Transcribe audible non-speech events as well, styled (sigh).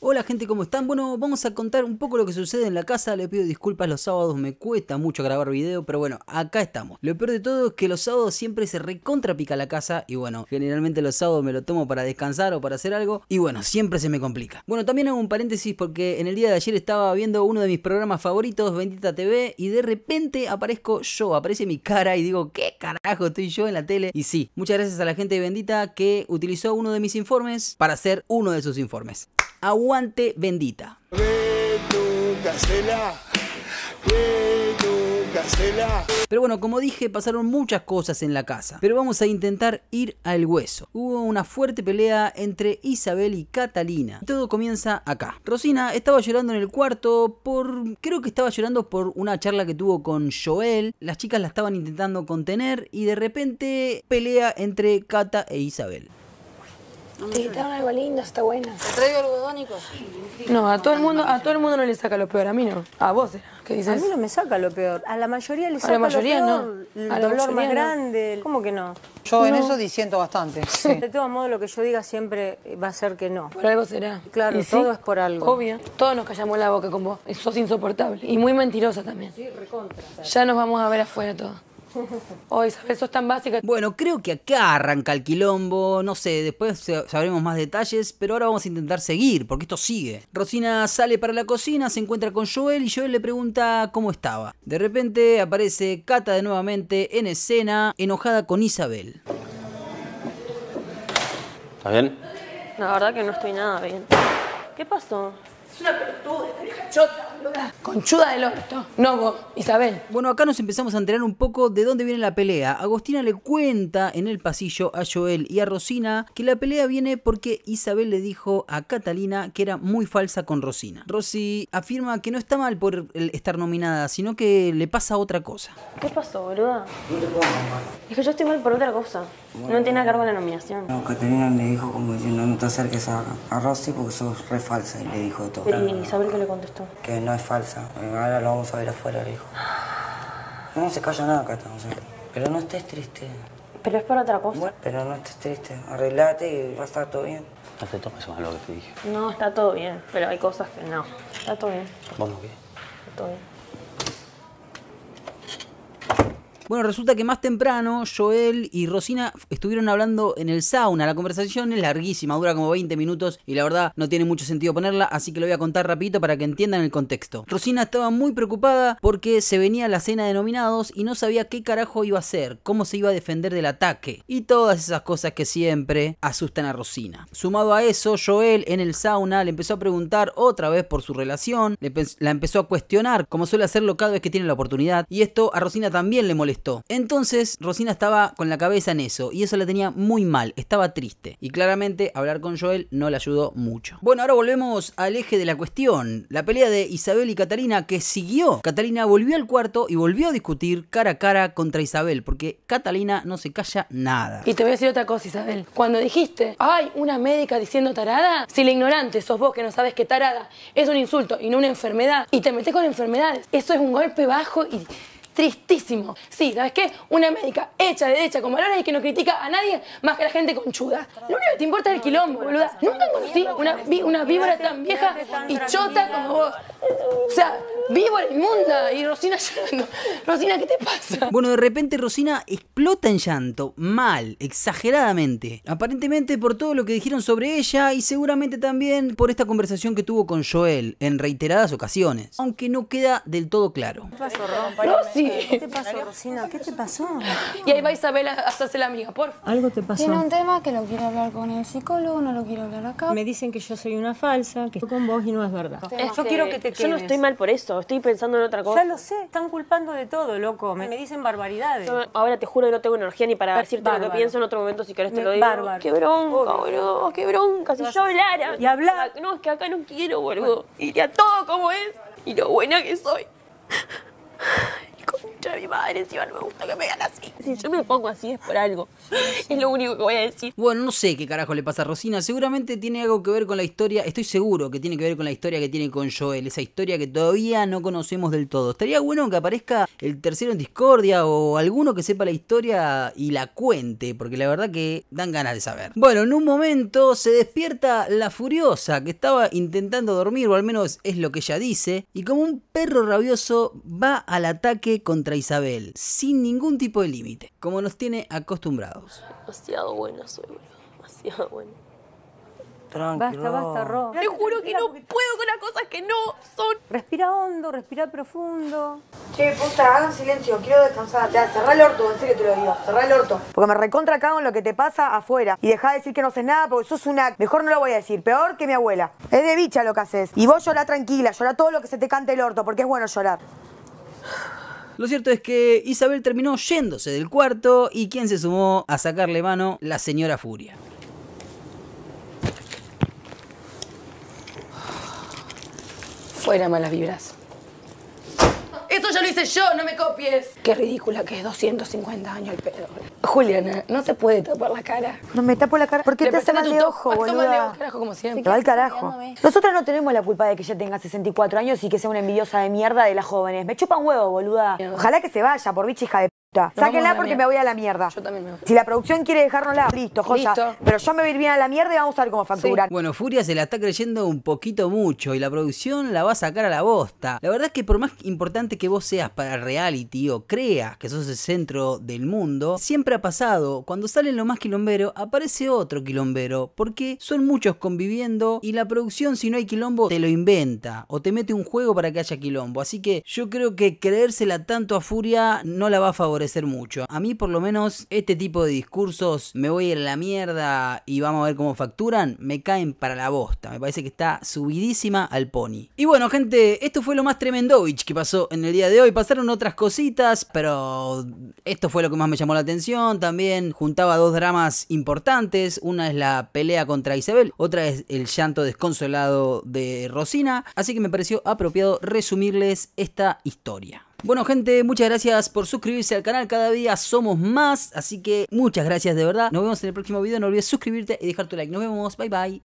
Hola gente, ¿cómo están? Bueno, vamos a contar un poco lo que sucede en la casa. Le pido disculpas los sábados, me cuesta mucho grabar video, pero bueno, acá estamos. Lo peor de todo es que los sábados siempre se recontrapica la casa y bueno, generalmente los sábados me lo tomo para descansar o para hacer algo y bueno, siempre se me complica. Bueno, también hago un paréntesis porque en el día de ayer estaba viendo uno de mis programas favoritos, Bendita TV, y de repente aparezco yo, aparece mi cara y digo, ¿qué carajo estoy yo en la tele? Y sí, muchas gracias a la gente Bendita que utilizó uno de mis informes para hacer uno de sus informes. Aguante bendita. Pero bueno, como dije, pasaron muchas cosas en la casa. Pero vamos a intentar ir al hueso. Hubo una fuerte pelea entre Isabel y Catalina. todo comienza acá. Rosina estaba llorando en el cuarto por... Creo que estaba llorando por una charla que tuvo con Joel. Las chicas la estaban intentando contener y de repente pelea entre Cata e Isabel. Te algo lindo, está bueno. ¿Te traigo algodónico? No, a todo el mundo, a todo el mundo no le saca lo peor, a mí no. A vos, eh, ¿qué dices? A mí no me saca lo peor. A la mayoría le saca a la mayoría, No. El dolor más grande. ¿Cómo que no? Yo en eso disiento bastante. De todo modo, lo que yo diga siempre va a ser que no. Por algo será. Claro, todo es por algo. Obvio. Todos nos callamos la boca con vos. Sos insoportable. Y muy mentirosa también. Sí, recontra. Ya nos vamos a ver afuera todos. Hoy, Eso es tan básico Bueno, creo que acá arranca el quilombo. No sé, después sabremos más detalles, pero ahora vamos a intentar seguir, porque esto sigue. Rosina sale para la cocina, se encuentra con Joel y Joel le pregunta cómo estaba. De repente aparece Kata de nuevamente en escena, enojada con Isabel. ¿Está bien? La verdad que no estoy nada bien. ¿Qué pasó? Es una pelotuda, esta vieja chota. Conchuda del orto. No Isabel. Bueno, acá nos empezamos a enterar un poco de dónde viene la pelea. Agostina le cuenta en el pasillo a Joel y a Rosina que la pelea viene porque Isabel le dijo a Catalina que era muy falsa con Rosina. Rosy afirma que no está mal por estar nominada, sino que le pasa otra cosa. ¿Qué pasó, boluda? No Es que yo estoy mal por otra cosa. No tiene nada que ver con la nominación. No, Catalina le dijo como diciendo no te acerques a, Rosy porque sos re falsa y le dijo todo. ¿Y Isabel qué le contestó? Que falsa. Ahora lo vamos a ver afuera, le dijo. No se calla nada, Cata. pero no estés triste. Pero es por otra cosa. Bueno, pero no estés triste. Arreglate y va a estar todo bien. No te tomes lo que te dije. No, está todo bien. Pero hay cosas que no. Está todo bien. ¿Vos qué? Está todo bien. Bueno, resulta que más temprano Joel y Rosina estuvieron hablando en el sauna. La conversación es larguísima, dura como 20 minutos y la verdad no tiene mucho sentido ponerla, así que lo voy a contar rapidito para que entiendan el contexto. Rosina estaba muy preocupada porque se venía la cena de nominados y no sabía qué carajo iba a hacer, cómo se iba a defender del ataque y todas esas cosas que siempre asustan a Rosina. Sumado a eso, Joel en el sauna le empezó a preguntar otra vez por su relación, la empezó a cuestionar, como suele hacerlo cada vez que tiene la oportunidad, y esto a Rosina también le molestó entonces Rosina estaba con la cabeza en eso y eso la tenía muy mal, estaba triste. Y claramente hablar con Joel no le ayudó mucho. Bueno, ahora volvemos al eje de la cuestión, la pelea de Isabel y Catalina que siguió. Catalina volvió al cuarto y volvió a discutir cara a cara contra Isabel porque Catalina no se calla nada. Y te voy a decir otra cosa, Isabel. Cuando dijiste, ay, una médica diciendo tarada, si la ignorante sos vos que no sabes que tarada es un insulto y no una enfermedad y te metes con enfermedades, eso es un golpe bajo y tristísimo. Sí, ¿sabes qué? Una médica hecha, de derecha, con valores y que no critica a nadie más que a la gente conchuda. Lo único que te importa es el quilombo, boluda. Nunca conocí una, una víbora tan vieja y chota como vos. O sea, el inmunda. Y Rosina (laughs) llorando. Rosina, ¿qué te pasa? Bueno, de repente Rosina explota en llanto, mal, exageradamente. Aparentemente por todo lo que dijeron sobre ella y seguramente también por esta conversación que tuvo con Joel en reiteradas ocasiones. Aunque no queda del todo claro. ¿Qué pasó, Rosy? ¿Qué te pasó, Rosina? ¿Qué te pasó? Y ahí va Isabel a hacerse la amiga, por Algo te pasó. Tiene un tema que lo quiero hablar con el psicólogo, no lo quiero hablar acá. Me dicen que yo soy una falsa, que estoy con vos y no es verdad. Yo quiero que te Yo no estoy mal por eso estoy pensando en otra cosa. Ya lo sé, están culpando de todo, loco. Me, dicen barbaridades. ahora te juro que no tengo energía ni para decirte lo que pienso en otro momento si querés te lo digo. Qué bronca, boludo, qué bronca. Si yo hablara. Y hablar. No, es que acá no quiero, boludo. Iría todo como es y lo buena que soy mi madre, encima no me gusta que me vean así. Si yo me pongo así es por algo. Es lo único que voy a decir. Bueno, no sé qué carajo le pasa a Rosina. Seguramente tiene algo que ver con la historia. Estoy seguro que tiene que ver con la historia que tiene con Joel. Esa historia que todavía no conocemos del todo. Estaría bueno que aparezca el tercero en Discordia o alguno que sepa la historia y la cuente. Porque la verdad que dan ganas de saber. Bueno, en un momento se despierta la furiosa que estaba intentando dormir, o al menos es lo que ella dice. Y como un perro rabioso va al ataque contra Isabel Isabel, sin ningún tipo de límite, como nos tiene acostumbrados. Demasiado bueno soy, demasiado bueno. Tranquilo. Basta, basta, Ro. Te juro que no puedo con las cosas que no son. Respira hondo, respira profundo. Che, puta, hagan silencio, quiero descansar. Ya, cerrá el orto, en serio te lo digo, cerrá el orto. Porque me recontra cago en lo que te pasa afuera. Y dejá de decir que no haces nada porque sos una... Mejor no lo voy a decir, peor que mi abuela. Es de bicha lo que haces. Y vos llorá tranquila, llorá todo lo que se te cante el orto, porque es bueno llorar. Lo cierto es que Isabel terminó yéndose del cuarto y quien se sumó a sacarle mano, la señora Furia. Fuera malas vibras. Eso ya lo hice yo, no me copies. Qué ridícula que es 250 años el pedo. Juliana, no se puede tapar la cara. No me tapo la cara. ¿Por qué te hace mal de ojo, boluda? carajo, como siempre. Te va al carajo. Nosotras no tenemos la culpa de que ella tenga 64 años y que sea una envidiosa de mierda de las jóvenes. Me chupa un huevo, boluda. Ojalá que se vaya por bicha hija de Sáquenla porque me voy a la mierda. Yo también me voy. Si la producción quiere dejárnosla, listo, joya. Pero yo me voy a ir bien a la mierda y vamos a ver cómo facturar. Bueno, Furia se la está creyendo un poquito mucho y la producción la va a sacar a la bosta. La verdad es que por más importante que vos seas para reality o creas que sos el centro del mundo, siempre ha pasado, cuando salen lo más quilombero, aparece otro quilombero, porque son muchos conviviendo y la producción si no hay quilombo te lo inventa o te mete un juego para que haya quilombo. Así que yo creo que creérsela tanto a Furia no la va a favorecer ser mucho. A mí por lo menos este tipo de discursos, me voy a la mierda y vamos a ver cómo facturan, me caen para la bosta. Me parece que está subidísima al pony. Y bueno gente, esto fue lo más tremendovich que pasó en el día de hoy. Pasaron otras cositas, pero esto fue lo que más me llamó la atención. También juntaba dos dramas importantes. Una es la pelea contra Isabel, otra es el llanto desconsolado de Rosina. Así que me pareció apropiado resumirles esta historia. Bueno gente, muchas gracias por suscribirse al canal, cada día somos más, así que muchas gracias de verdad. Nos vemos en el próximo video, no olvides suscribirte y dejar tu like. Nos vemos, bye bye.